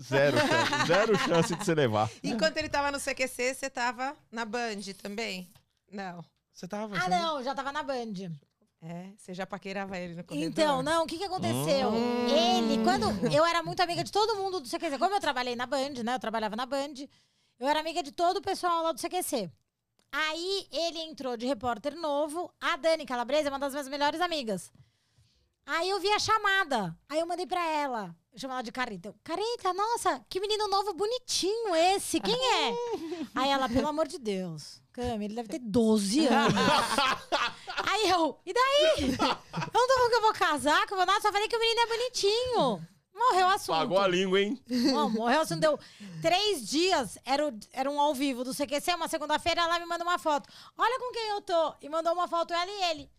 Zero chance, zero chance de você levar. Enquanto ele tava no CQC, você tava na Band também? Não. Você tava? Ah, não, já tava na Band. É, você já paqueirava ele no corredor? Então, não, o que que aconteceu? Hum. Ele, quando eu era muito amiga de todo mundo do CQC, como eu trabalhei na Band, né? Eu trabalhava na Band, eu era amiga de todo o pessoal lá do CQC. Aí ele entrou de repórter novo, a Dani Calabresa é uma das minhas melhores amigas. Aí eu vi a chamada, aí eu mandei pra ela chamava ela de Carita. Eu, então, Carita, nossa, que menino novo bonitinho esse. Quem é? Aí ela, pelo amor de Deus. Cami, ele deve ter 12 anos. Aí eu, e daí? Eu não tô falando que eu vou casar, que eu vou só falei que o menino é bonitinho. Morreu o assunto. Pagou a língua, hein? morreu o assunto. Deu três dias, era, o, era um ao vivo do CQC, uma segunda-feira, ela me mandou uma foto. Olha com quem eu tô. E mandou uma foto ela e ele.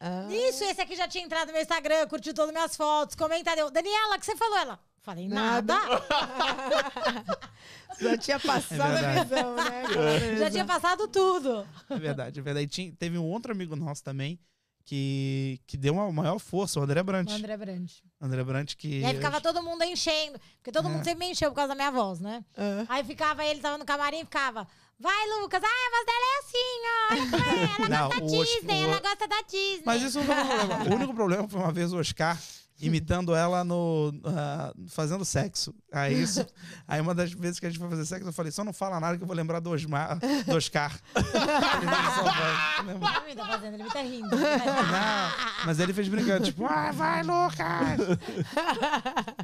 Ah. Isso, esse aqui já tinha entrado no meu Instagram, curtiu todas as minhas fotos, comentário. Daniela, o que você falou? Ela, falei nada. já tinha passado é a visão, né? É. Já tinha passado tudo. É verdade, é verdade. E tinha, teve um outro amigo nosso também que, que deu uma maior força, o André Brandt. O André Brandt. André Brandt que. E aí ficava todo mundo enchendo, porque todo é. mundo sempre me encheu por causa da minha voz, né? É. Aí ficava ele, tava no camarim e ficava. Vai, Lucas. Ah, a voz dela é assim, ó. Ela gosta da Disney, o... ela gosta da Disney. Mas isso não foi um problema. o único problema foi uma vez o Oscar imitando ela no uh, fazendo sexo. Aí isso, aí uma das vezes que a gente foi fazer sexo, eu falei, só não fala nada que eu vou lembrar do Osmar, do Oscar. Ele tá fazendo, ele tá rindo. Mas, ah! Não, mas ele fez brincando, tipo, ah, vai, Lucas!